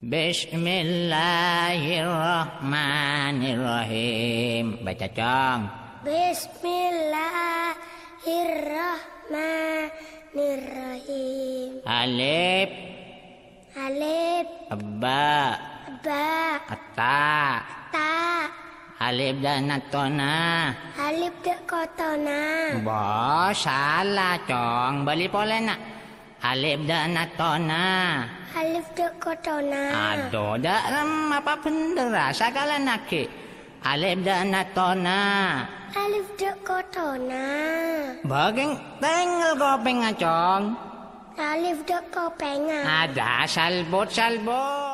Bismillahirrahmanirrahim. Baca cong. Bismillahirrahmanirrahim. Alif. Alif. Ba. Ba. Ta. Ta. Alif dan natona. Alif dan kotona. Bo salah cong. Balik boleh nak. Alif dak natona. Alif da kotona. Ado dak ram apa pendera sakala nake. Alif dak natona. Alif da kotona. Bageng tengel kopeng acong. Alif da kopeng. Ada salbot salbot.